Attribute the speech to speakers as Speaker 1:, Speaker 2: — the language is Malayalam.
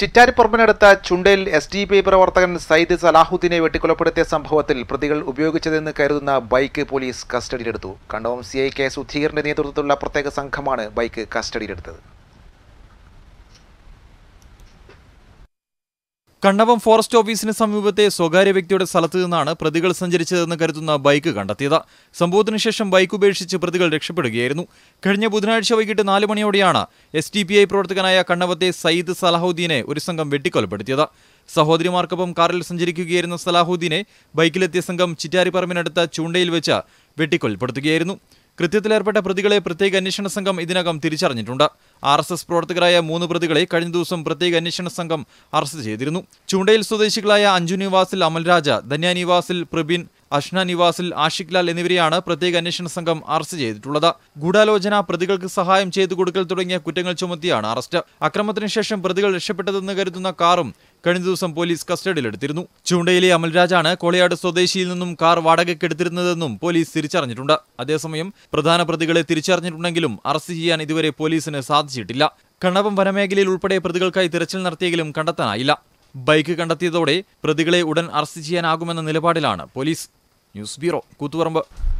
Speaker 1: ചിറ്റാരിപ്പുറമ്പിനടുത്ത ചുണ്ടയിൽ എസ് ഡി പി പ്രവർത്തകൻ സയ്യിദ് സലാഹുദ്ദീനെ വെട്ടിക്കൊലപ്പെടുത്തിയ സംഭവത്തിൽ പ്രതികൾ ഉപയോഗിച്ചതെന്ന് കരുതുന്ന ബൈക്ക് പോലീസ് കസ്റ്റഡിയിലെടുത്തു കണ്ടോം സി ഐ കെ സുധീറിന്റെ നേതൃത്വത്തിലുള്ള പ്രത്യേക സംഘമാണ് ബൈക്ക് കസ്റ്റഡിയിലെടുത്തത്
Speaker 2: കണ്ണവം ഫോറസ്റ്റ് ഓഫീസിന് സമീപത്തെ സ്വകാര്യ വ്യക്തിയുടെ സ്ഥലത്തു നിന്നാണ് പ്രതികൾ സഞ്ചരിച്ചതെന്ന് കരുതുന്ന ബൈക്ക് കണ്ടെത്തിയത് സംഭവത്തിന് ശേഷം ബൈക്ക് ഉപേക്ഷിച്ച് പ്രതികൾ രക്ഷപ്പെടുകയായിരുന്നു കഴിഞ്ഞ ബുധനാഴ്ച വൈകിട്ട് നാല് മണിയോടെയാണ് എസ് ഡി പി ഐ പ്രവർത്തകനായ കണ്ണവത്തെ സയ്യിദ് സലാഹുദ്ദീനെ ഒരു സംഘം വെട്ടിക്കൊലപ്പെടുത്തിയത് സഹോദരിമാർക്കൊപ്പം കാറിൽ സഞ്ചരിക്കുകയായിരുന്ന സലാഹുദ്ദീനെ ബൈക്കിലെത്തിയ സംഘം ചിറ്റാരിപ്പറമ്പിനടുത്ത ചൂണ്ടയിൽ വെച്ച് വെട്ടിക്കൊലപ്പെടുത്തുകയായിരുന്നു കൃത്യത്തിലേർപ്പെട്ട പ്രതികളെ പ്രത്യേക അന്വേഷണ സംഘം ഇതിനകം തിരിച്ചറിഞ്ഞിട്ടുണ്ട് ആർ എസ് എസ് പ്രവർത്തകരായ മൂന്ന് പ്രതികളെ കഴിഞ്ഞ ദിവസം പ്രത്യേക അന്വേഷണ സംഘം അറസ്റ്റ് ചെയ്തിരുന്നു ചൂണ്ടയിൽ സ്വദേശികളായ അഞ്ജു നിവാസിൽ അമൽരാജ ധന്യ നിവാസിൽ പ്രബീൻ അഷ്ന നിവാസിൽ ആഷിഖ് ലാൽ എന്നിവരെയാണ് പ്രത്യേക അന്വേഷണ സംഘം അറസ്റ്റ് ചെയ്തിട്ടുള്ളത് ഗൂഢാലോചന പ്രതികൾക്ക് സഹായം ചെയ്തു കൊടുക്കൽ തുടങ്ങിയ കുറ്റങ്ങൾ ചുമത്തിയാണ് അറസ്റ്റ് അക്രമത്തിനു ശേഷം പ്രതികൾ രക്ഷപ്പെട്ടതെന്ന് കരുതുന്ന കാറും കഴിഞ്ഞ ദിവസം പോലീസ് കസ്റ്റഡിയിലെടുത്തിരുന്നു ചൂണ്ടയിലെ അമൽരാജാണ് കോളയാട് സ്വദേശിയിൽ നിന്നും കാർ വാടകയ്ക്കെടുത്തിരുന്നതെന്നും പോലീസ് തിരിച്ചറിഞ്ഞിട്ടുണ്ട് അതേസമയം പ്രധാന പ്രതികളെ തിരിച്ചറിഞ്ഞിട്ടുണ്ടെങ്കിലും അറസ്റ്റ് ചെയ്യാൻ ഇതുവരെ പോലീസിന് സാധിച്ചിട്ടില്ല കണ്ണപ്പം വനമേഖലയിൽ ഉൾപ്പെടെ പ്രതികൾക്കായി തിരച്ചിൽ നടത്തിയെങ്കിലും കണ്ടെത്താനായില്ല ബൈക്ക് കണ്ടെത്തിയതോടെ പ്രതികളെ ഉടൻ അറസ്റ്റ് ചെയ്യാനാകുമെന്ന നിലപാടിലാണ് പോലീസ് ന്യൂസ് ബ്യൂറോ കൂത്തുപറമ്പ്